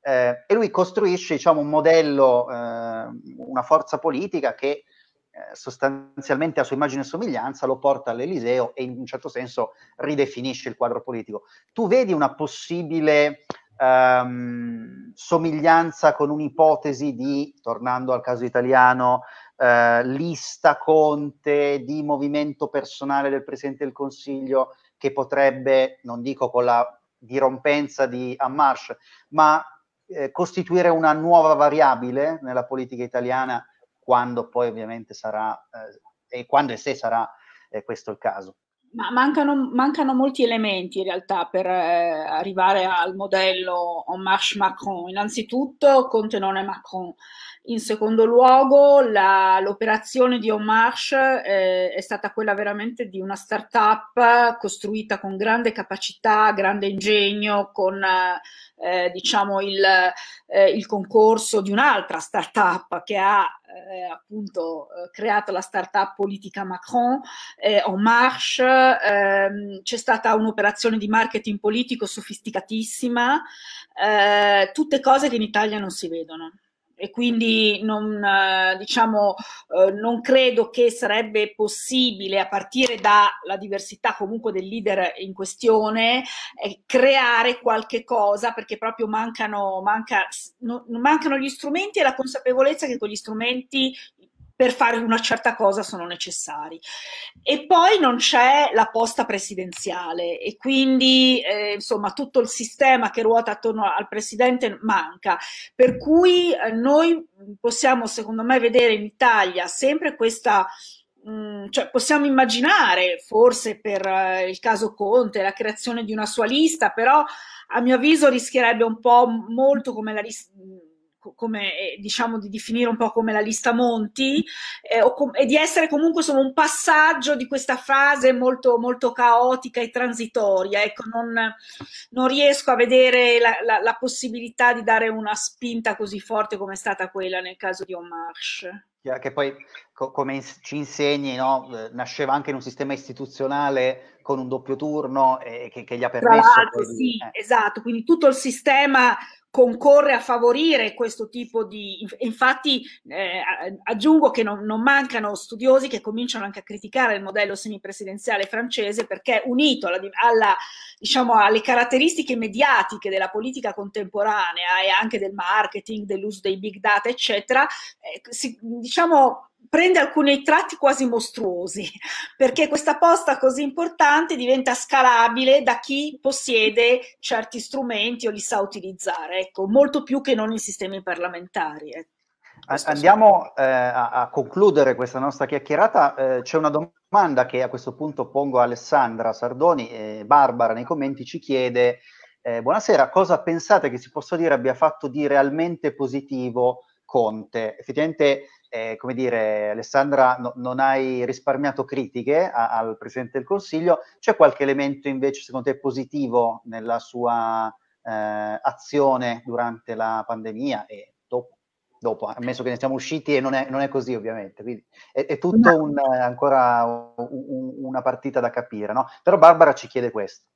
eh, e lui costruisce diciamo, un modello, eh, una forza politica che eh, sostanzialmente a sua immagine e somiglianza, lo porta all'Eliseo e in un certo senso ridefinisce il quadro politico. Tu vedi una possibile ehm, somiglianza con un'ipotesi di, tornando al caso italiano, eh, lista Conte di movimento personale del Presidente del Consiglio che potrebbe, non dico con la dirompenza di Ammarsh, ma eh, costituire una nuova variabile nella politica italiana quando poi ovviamente sarà, eh, e quando e se sarà eh, questo il caso. Ma mancano, mancano, molti elementi in realtà per eh, arrivare al modello En Marche Macron. Innanzitutto Conte non è Macron, in secondo luogo, la, l'operazione di Omarche eh, è stata quella veramente di una start-up costruita con grande capacità, grande ingegno, con eh, diciamo il, eh, il, concorso di un'altra start-up che ha eh, appunto eh, creato la start-up politica Macron, eh, En Marche. Ehm, c'è stata un'operazione di marketing politico sofisticatissima, eh, tutte cose che in Italia non si vedono e quindi non, eh, diciamo, eh, non credo che sarebbe possibile, a partire dalla diversità comunque del leader in questione, eh, creare qualche cosa perché proprio mancano, manca, mancano gli strumenti e la consapevolezza che con gli strumenti per fare una certa cosa sono necessari. E poi non c'è la posta presidenziale e quindi eh, insomma tutto il sistema che ruota attorno al presidente manca, per cui eh, noi possiamo secondo me vedere in Italia sempre questa mm, cioè possiamo immaginare forse per eh, il caso Conte la creazione di una sua lista, però a mio avviso rischierebbe un po' molto come la, come eh, diciamo di definire un po' come la lista Monti eh, com- e di essere comunque insomma, un passaggio di questa fase molto, molto caotica e transitoria. Ecco, non, non riesco a vedere la, la, la, possibilità di dare una spinta così forte come è stata quella nel caso di Omarche. Che poi, co- come ci insegni, no? Eh, nasceva anche in un sistema istituzionale con un doppio turno eh, che, che, gli ha permesso. Tra l'altro, di... sì, eh. esatto. Quindi tutto il sistema concorre a favorire questo tipo di... Infatti eh, aggiungo che non, non, mancano studiosi che cominciano anche a criticare il modello semipresidenziale francese perché unito alla, alla, diciamo, alle caratteristiche mediatiche della politica contemporanea e anche del marketing, dell'uso dei big data, eccetera, eh, si, diciamo prende alcuni tratti quasi mostruosi, perché questa posta così importante diventa scalabile da chi possiede certi strumenti o li sa utilizzare, ecco, molto più che non i sistemi parlamentari. Ecco. Andiamo eh, a, concludere questa nostra chiacchierata. Eh, c'è una domanda che a questo punto pongo a Alessandra Sardoni. Eh, Barbara nei commenti ci chiede: eh, Buonasera, cosa pensate che si possa dire abbia fatto di realmente positivo Conte? Effettivamente eh, come dire, Alessandra, no, non hai risparmiato critiche a, al Presidente del Consiglio, c'è qualche elemento invece secondo te positivo nella sua eh, azione durante la pandemia e dopo, dopo, ammesso che ne siamo usciti e non è, non è così ovviamente, quindi è, è tutto un, ancora un, una partita da capire, no? Però Barbara ci chiede questo.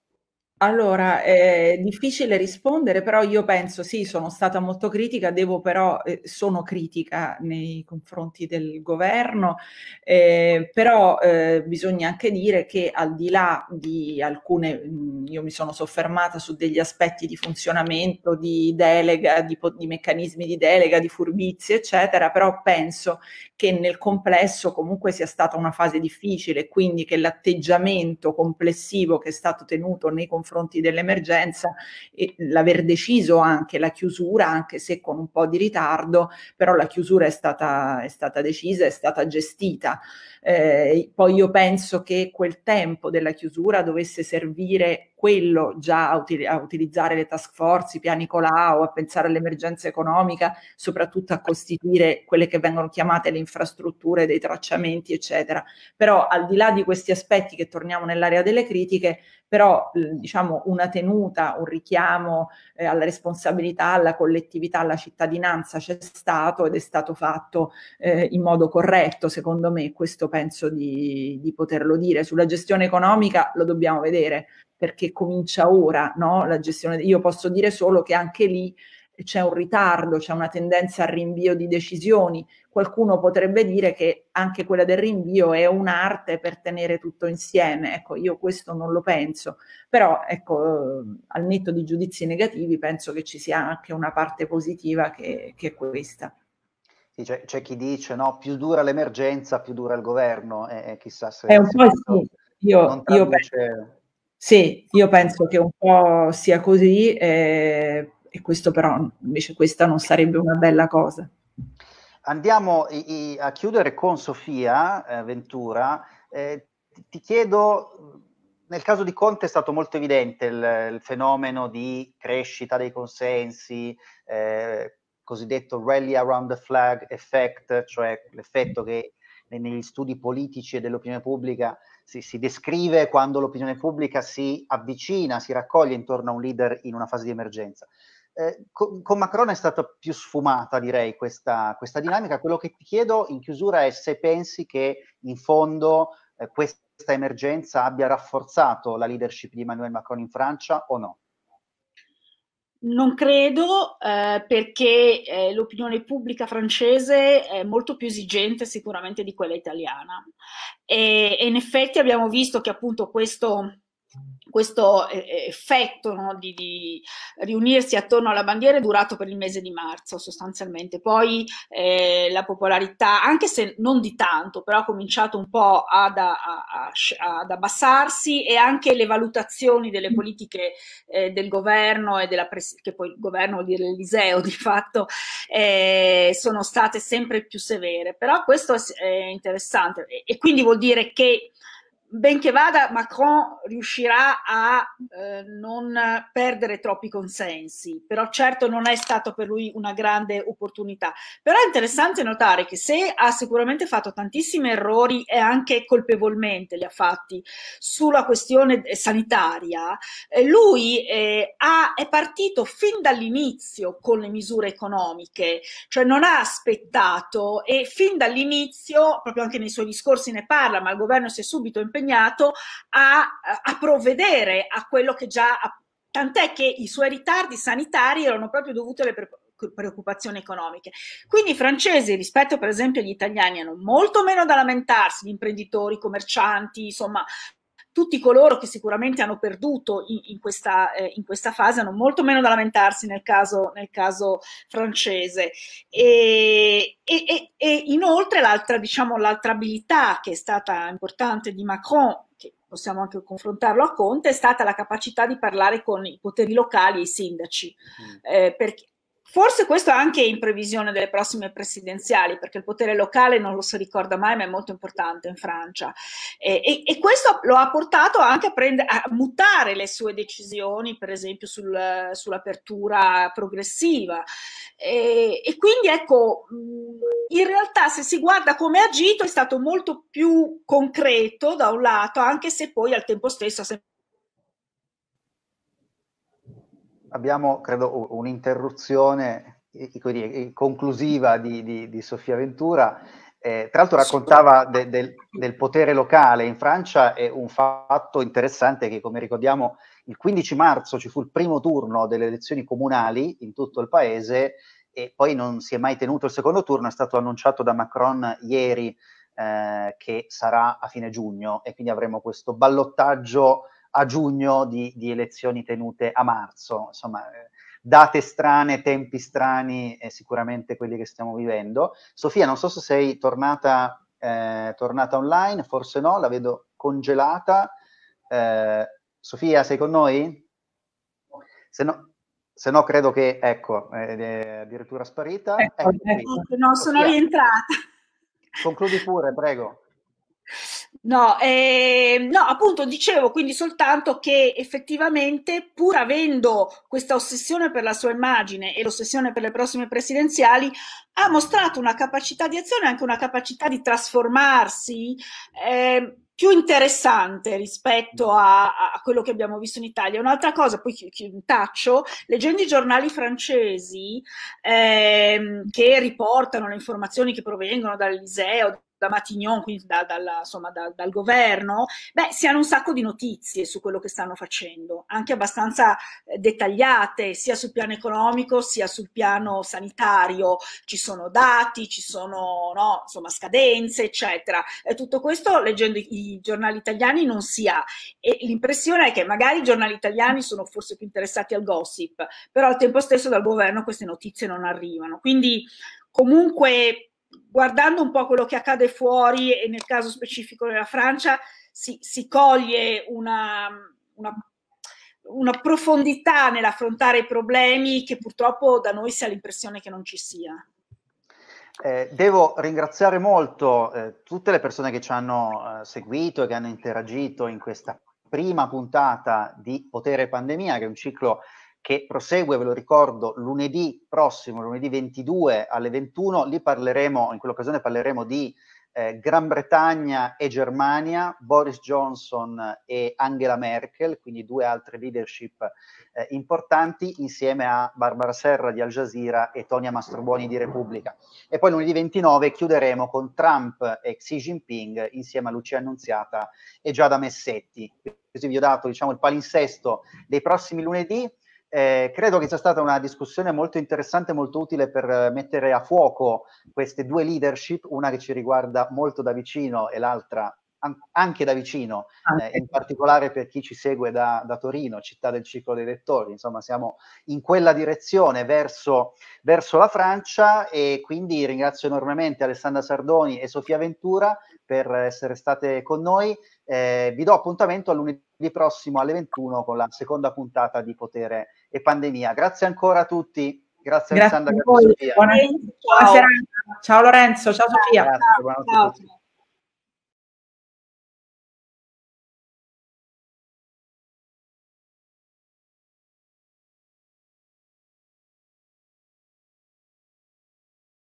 Allora, è difficile rispondere, però io penso sì, sono stata molto critica, devo però, eh, sono critica nei confronti del governo, eh, però eh, bisogna anche dire che al di là di alcune, mh, mm, io mi sono soffermata su degli aspetti di funzionamento, di delega, di, di meccanismi di delega, di furbizie, eccetera, però penso che nel complesso comunque sia stata una fase difficile, quindi che l'atteggiamento complessivo che è stato tenuto nei confronti dell'emergenza, e l'aver deciso anche la chiusura, anche se con un po' di ritardo, però la chiusura è stata, è stata decisa, è stata gestita. Eh, poi io penso che quel tempo della chiusura dovesse servire quello già a, util- a utilizzare le task force, i piani Colau, a pensare all'emergenza economica, soprattutto a costituire quelle che vengono chiamate le infrastrutture dei tracciamenti, eccetera. Però al di là di questi aspetti che torniamo nell'area delle critiche, però eh, diciamo una tenuta, un richiamo eh, alla responsabilità, alla collettività, alla cittadinanza c'è stato ed è stato fatto eh, in modo corretto, secondo me questo penso di, di poterlo dire. Sulla gestione economica lo dobbiamo vedere perché comincia ora no? la gestione. Io posso dire solo che anche lì c'è un ritardo, c'è una tendenza al rinvio di decisioni. Qualcuno potrebbe dire che anche quella del rinvio è un'arte per tenere tutto insieme. Ecco, io questo non lo penso, però ecco, eh, al netto di giudizi negativi penso che ci sia anche una parte positiva che, che è questa. Sì, c'è, c'è, chi dice no, più dura l'emergenza, più dura il governo, e, e chissà se... È eh, un po' sì, io, io penso... Sì, io penso che un po' sia così, eh, e questo però invece questa non sarebbe una bella cosa. Andiamo i, i, a chiudere con Sofia eh, Ventura. Eh, ti, chiedo, nel caso di Conte è stato molto evidente il, il fenomeno di crescita dei consensi, eh, cosiddetto rally around the flag effect, cioè l'effetto che negli studi politici e dell'opinione pubblica si, si, descrive quando l'opinione pubblica si avvicina, si raccoglie intorno a un leader in una fase di emergenza. Eh, con, con Macron è stata più sfumata, direi, questa, questa, dinamica. Quello che ti chiedo in chiusura è se pensi che in fondo eh, questa emergenza abbia rafforzato la leadership di Emmanuel Macron in Francia o no. Non credo eh, perché eh, l'opinione pubblica francese è molto più esigente sicuramente di quella italiana e, e in effetti abbiamo visto che appunto questo questo eh, eh, effetto no, di, di, riunirsi attorno alla bandiera è durato per il mese di marzo sostanzialmente, poi eh, la popolarità, anche se non di tanto, però ha cominciato un po' ad, a, a, ad abbassarsi e anche le valutazioni delle mm. politiche eh, del governo e della pres- che poi il governo vuol dire l'Eliseo di fatto, eh, sono state sempre più severe, però questo è, è interessante e, e quindi vuol dire che ben che vada, Macron riuscirà a eh, non perdere troppi consensi, però certo non è stato per lui una grande opportunità. Però è interessante notare che se ha sicuramente fatto tantissimi errori e anche colpevolmente li ha fatti sulla questione eh, sanitaria, eh, lui eh, ha, è partito fin dall'inizio con le misure economiche, cioè non ha aspettato e fin dall'inizio, proprio anche nei suoi discorsi ne parla, ma il governo si è subito impegnato impegnato a, a provvedere a quello che già, tant'è che i suoi ritardi sanitari erano proprio dovuti alle preoccupazioni economiche. Quindi i francesi rispetto per esempio agli italiani hanno molto meno da lamentarsi, gli imprenditori, i commercianti, insomma tutti coloro che sicuramente hanno perduto in, in, questa, eh, in, questa, fase hanno molto meno da lamentarsi nel caso, nel caso francese. E, e, e inoltre l'altra, diciamo, l'altra abilità che è stata importante di Macron, che possiamo anche confrontarlo a Conte, è stata la capacità di parlare con i poteri locali e i sindaci, mm. eh, perché Forse questo anche in previsione delle prossime presidenziali, perché il potere locale non lo si ricorda mai, ma è molto importante in Francia. E, e, e questo lo ha portato anche a, prendere, a, mutare le sue decisioni, per esempio sul, sull'apertura progressiva. E, e quindi ecco, in realtà se si guarda come ha agito è stato molto più concreto da un lato, anche se poi al tempo stesso ha sempre abbiamo, credo, un'interruzione conclusiva di, di, di Sofia Ventura. Eh, tra l'altro raccontava de, del, del, potere locale in Francia e un fatto interessante che, come ricordiamo, il 15 marzo ci fu il primo turno delle elezioni comunali in tutto il paese e poi non si è mai tenuto il secondo turno, è stato annunciato da Macron ieri eh, che sarà a fine giugno e quindi avremo questo ballottaggio a giugno di, di elezioni tenute a marzo, insomma eh, date strane, tempi strani, eh, sicuramente quelli che stiamo vivendo. Sofia, non so se sei tornata, eh, tornata online, forse no, la vedo congelata. Eh, Sofia, sei con noi? Se no, se no credo che, ecco, eh, è addirittura sparita. Ecco, ecco, ecco, no, sono Sofia. rientrata. Concludi pure, prego. No, eh, no, appunto dicevo quindi soltanto che effettivamente pur avendo questa ossessione per la sua immagine e l'ossessione per le prossime presidenziali, ha mostrato una capacità di azione e anche una capacità di trasformarsi eh, più interessante rispetto a, a, quello che abbiamo visto in Italia. Un'altra cosa, poi chi, chi, taccio, leggendo i giornali francesi ehm, che riportano le informazioni che provengono dall'Eliseo, da Matignon, quindi da, dalla, insomma, da, dal governo, beh, si hanno un sacco di notizie su quello che stanno facendo, anche abbastanza eh, dettagliate, sia sul piano economico sia sul piano sanitario. Ci sono dati, ci sono no, insomma, scadenze, eccetera. E tutto questo leggendo i, giornali italiani non si ha. E l'impressione è che magari i giornali italiani sono forse più interessati al gossip, però al tempo stesso dal governo queste notizie non arrivano. Quindi comunque guardando un po' quello che accade fuori e nel caso specifico della Francia si, si coglie una, una, una profondità nell'affrontare i problemi che purtroppo da noi si ha l'impressione che non ci sia. Eh, devo ringraziare molto eh, tutte le persone che ci hanno eh, seguito e che hanno interagito in questa prima puntata di Potere Pandemia, che è un ciclo che prosegue, ve lo ricordo, lunedì prossimo, lunedì 22 alle 21, lì parleremo, in quell'occasione parleremo di eh, Gran Bretagna e Germania, Boris Johnson e Angela Merkel, quindi due altre leadership eh, importanti, insieme a Barbara Serra di Al Jazeera e Tonia Mastroboni di Repubblica. E poi lunedì 29 chiuderemo con Trump e Xi Jinping insieme a Lucia Annunziata e Giada Messetti. Così vi ho dato diciamo, il palinsesto dei prossimi lunedì. Eh, credo che sia stata una discussione molto interessante, molto utile per eh, mettere a fuoco queste due leadership, una che ci riguarda molto da vicino e l'altra anche da vicino, anche. Eh, in particolare per chi ci segue da, da, Torino, città del ciclo dei lettori, insomma siamo in quella direzione verso, verso, la Francia e quindi ringrazio enormemente Alessandra Sardoni e Sofia Ventura per eh, essere state con noi, eh, vi do appuntamento a lunedì prossimo alle 21 con la seconda puntata di Potere e Pandemia. Grazie ancora a tutti. Grazie, grazie Alessandra. Grazie Sofia. buona ciao. Ciao Lorenzo, ciao Sofia. Grazie, ciao.